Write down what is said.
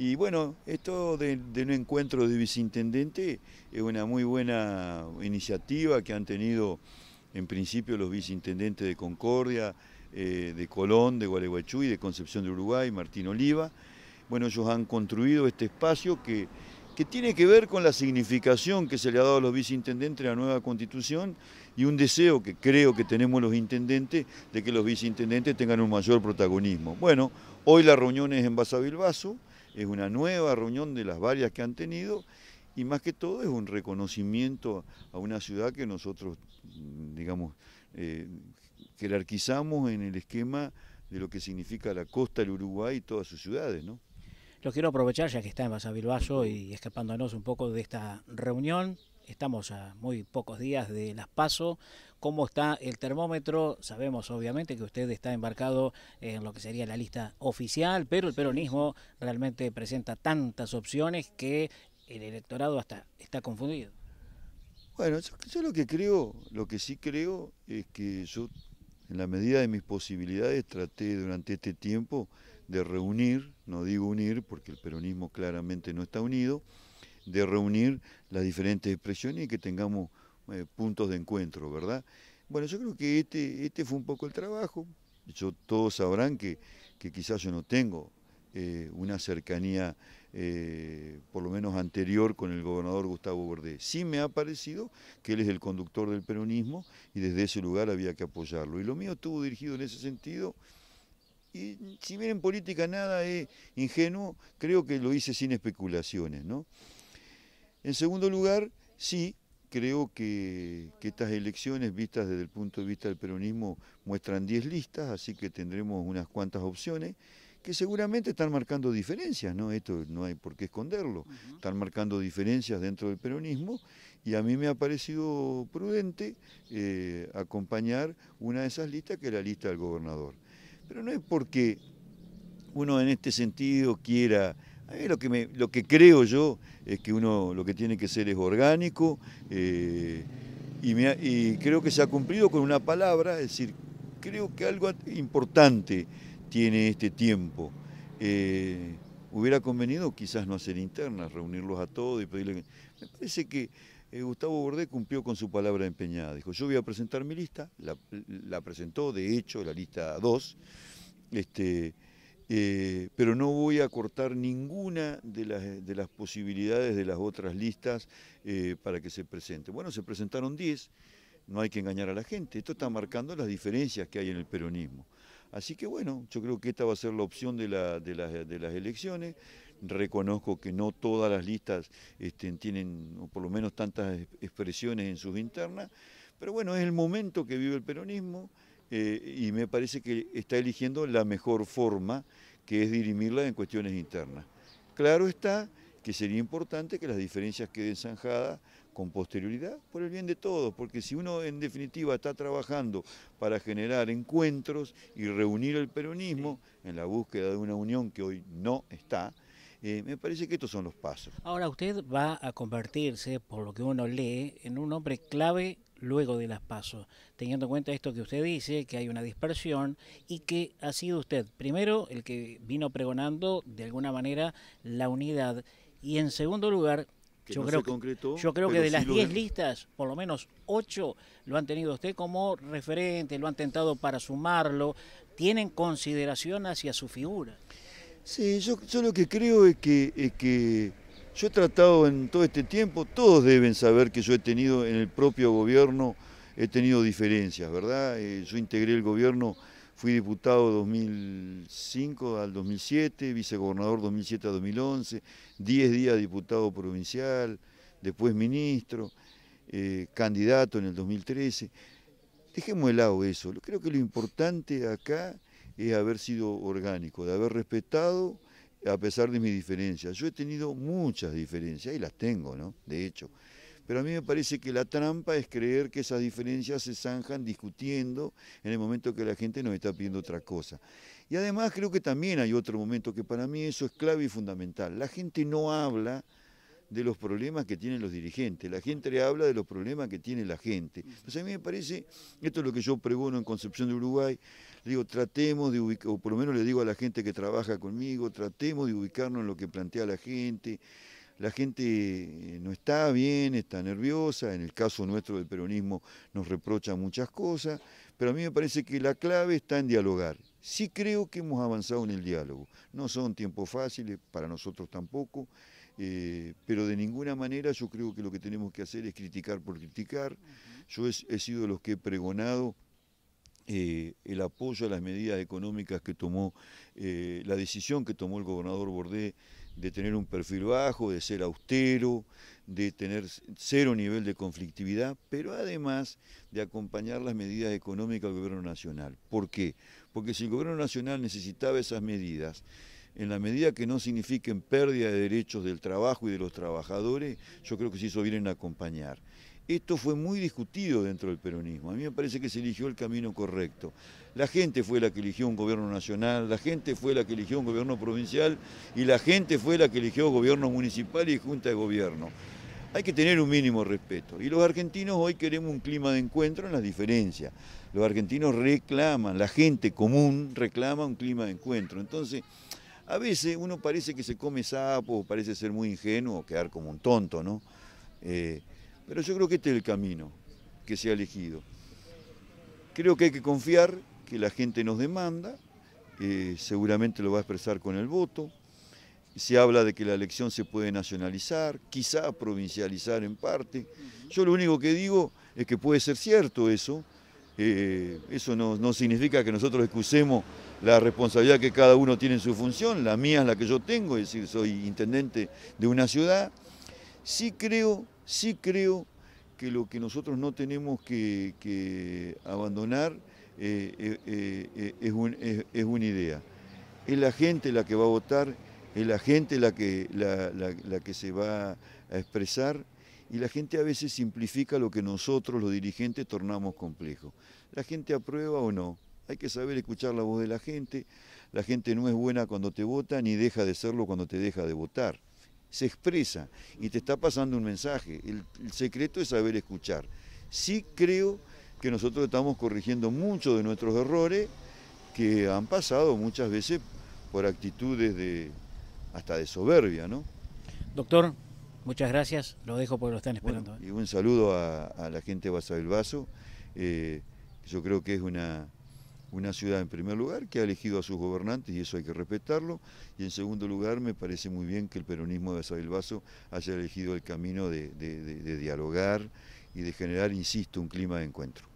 Y bueno, esto de, un encuentro de viceintendente es una muy buena iniciativa que han tenido en principio los viceintendentes de Concordia, eh, de Colón, de Gualeguaychú y de Concepción de Uruguay, Martín Oliva. Bueno, ellos han construido este espacio que que tiene que ver con la significación que se le ha dado a los viceintendentes de la nueva constitución y un deseo que creo que tenemos los intendentes de que los viceintendentes tengan un mayor protagonismo. Bueno, hoy la reunión es en Basavilbaso, es una nueva reunión de las varias que han tenido y más que todo es un reconocimiento a una ciudad que nosotros, digamos, eh, jerarquizamos en el esquema de lo que significa la costa del Uruguay y todas sus ciudades, ¿no? Lo quiero aprovechar, ya que está en Basavilbaso y escapándonos un poco de esta reunión. Estamos a muy pocos días de las PASO. ¿Cómo está el termómetro? Sabemos obviamente que usted está embarcado en lo que sería la lista oficial, pero el peronismo realmente presenta tantas opciones que el electorado hasta está confundido. Bueno, yo, yo lo que creo, lo que sí creo es que yo, en la medida de mis posibilidades, traté durante este tiempo de reunir, no digo unir porque el peronismo claramente no está unido, de reunir las diferentes expresiones y que tengamos eh, puntos de encuentro, ¿verdad? Bueno, yo creo que este, este fue un poco el trabajo. Yo, todos sabrán que, que quizás yo no tengo eh, una cercanía, eh, por lo menos anterior, con el gobernador Gustavo Verde. Sí me ha parecido que él es el conductor del peronismo y desde ese lugar había que apoyarlo. Y lo mío estuvo dirigido en ese sentido y si bien en política nada es ingenuo, creo que lo hice sin especulaciones. ¿no? En segundo lugar, sí, creo que, estas elecciones vistas desde el punto de vista del peronismo muestran 10 listas, así que tendremos unas cuantas opciones que seguramente están marcando diferencias, ¿no? Esto no hay por qué esconderlo. Están marcando diferencias dentro del peronismo y a mí me ha parecido prudente eh, acompañar una de esas listas que es la lista del gobernador. Pero no es porque uno en este sentido quiera... A lo que, lo que creo yo es que uno lo que tiene que ser es orgánico eh, y, creo que se ha cumplido con una palabra, es decir, creo que algo importante tiene este tiempo. Eh, hubiera convenido quizás no hacer internas, reunirlos a todos y pedirle... Me parece que eh, Gustavo Bordé cumplió con su palabra empeñada. Dijo, yo voy a presentar mi lista, la, presentó, de hecho, la lista 2, este, eh, pero no voy a cortar ninguna de las, posibilidades de las otras listas eh, para que se presente. Bueno, se presentaron 10, no hay que engañar a la gente, esto está marcando las diferencias que hay en el peronismo. Así que bueno, yo creo que esta va a ser la opción de, las, elecciones. Reconozco que no todas las listas este, tienen, por lo menos tantas expresiones en sus internas, pero bueno, es el momento que vive el peronismo eh, y me parece que está eligiendo la mejor forma, que es dirimirla en cuestiones internas. Claro está que sería importante que las diferencias queden zanjadas con posterioridad por el bien de todos, porque si uno en definitiva está trabajando para generar encuentros y reunir el peronismo en la búsqueda de una unión que hoy no está, eh, me parece que estos son los pasos. Ahora usted va a convertirse, por lo que uno lee, en un hombre clave luego de las pasos, teniendo en cuenta esto que usted dice, que hay una dispersión y que ha sido usted primero el que vino pregonando de alguna manera la unidad y en segundo lugar yo creo que de las 10 listas, por lo menos 8 lo han tenido usted como referente, lo han tentado para sumarlo, tienen consideración hacia su figura. Sí, yo, lo que creo es que, es que yo he tratado en todo este tiempo, todos deben saber que yo he tenido en el propio gobierno, he tenido diferencias, ¿verdad? Eh, yo integré el gobierno Fui diputado 2005 al 2007, vicegobernador 2007 a 2011, 10 días diputado provincial, después ministro, eh, candidato en el 2013. Dejemos de lado eso. Creo que lo importante acá es haber sido orgánico, de haber respetado a pesar de mis diferencias. Yo he tenido muchas diferencias y las tengo, ¿no? De hecho. Pero a mí me parece que la trampa es creer que esas diferencias se zanjan discutiendo en el momento que la gente nos está pidiendo otra cosa. Y además creo que también hay otro momento que para mí eso es clave y fundamental. La gente no habla de los problemas que tienen los dirigentes, la gente le habla de los problemas que tiene la gente. Entonces a mí me parece, esto es lo que yo pregono en Concepción de Uruguay, digo, tratemos de ubicar, o por lo menos le digo a la gente que trabaja conmigo, tratemos de ubicarnos en lo que plantea la gente, la gente eh, no está bien, está nerviosa, en el caso nuestro del peronismo nos reprochan muchas cosas, pero a mí me parece que la clave está en dialogar. Sí creo que hemos avanzado en el diálogo, no son tiempos fáciles, para nosotros tampoco, eh, pero de ninguna manera yo creo que lo que tenemos que hacer es criticar por criticar. Yo he sido de los que he pregonado eh, el apoyo a las medidas económicas que tomó, eh, la decisión que tomó el gobernador Bordé de tener un perfil bajo, de ser austero, de tener cero nivel de conflictividad, pero además de acompañar las medidas económicas del gobierno nacional. ¿Por qué? Porque si el gobierno nacional necesitaba esas medidas, en la medida que no signifiquen pérdida de derechos del trabajo y de los trabajadores, yo creo que sí eso bien en acompañar. Esto fue muy discutido dentro del peronismo. A mí me parece que se eligió el camino correcto. La gente fue la que eligió un gobierno nacional, la gente fue la que eligió un gobierno provincial y la gente fue la que eligió gobierno municipal y junta de gobierno. Hay que tener un mínimo respeto. Y los argentinos hoy queremos un clima de encuentro en las diferencias. Los argentinos reclaman, la gente común reclama un clima de encuentro. Entonces, a veces uno parece que se come sapo, parece ser muy ingenuo, quedar como un tonto, ¿no? Eh, pero yo creo que este es el camino que se ha elegido. Creo que hay que confiar que la gente nos demanda, eh, seguramente lo va a expresar con el voto. Se habla de que la elección se puede nacionalizar, quizá provincializar en parte. Yo lo único que digo es que puede ser cierto eso. Eh, eso no, no significa que nosotros excusemos la responsabilidad que cada uno tiene en su función. La mía es la que yo tengo, es decir, soy intendente de una ciudad. Sí creo Sí creo que lo que nosotros no tenemos que, abandonar eh, eh, eh, es, una idea. Es la gente la que va a votar, es la gente la que, la que se va a expresar y la gente a veces simplifica lo que nosotros los dirigentes tornamos complejo. La gente aprueba o no, hay que saber escuchar la voz de la gente, la gente no es buena cuando te vota ni deja de serlo cuando te deja de votar se expresa y te está pasando un mensaje. El, secreto es saber escuchar. Sí creo que nosotros estamos corrigiendo muchos de nuestros errores que han pasado muchas veces por actitudes de hasta de soberbia, ¿no? Doctor, muchas gracias. Lo dejo porque lo están esperando. y un saludo a, la gente de Vaso. Eh, yo creo que es una una ciudad en primer lugar que ha elegido a sus gobernantes y eso hay que respetarlo y en segundo lugar me parece muy bien que el peronismo de Vaso haya elegido el camino de dialogar y de generar, insisto, un clima de encuentro.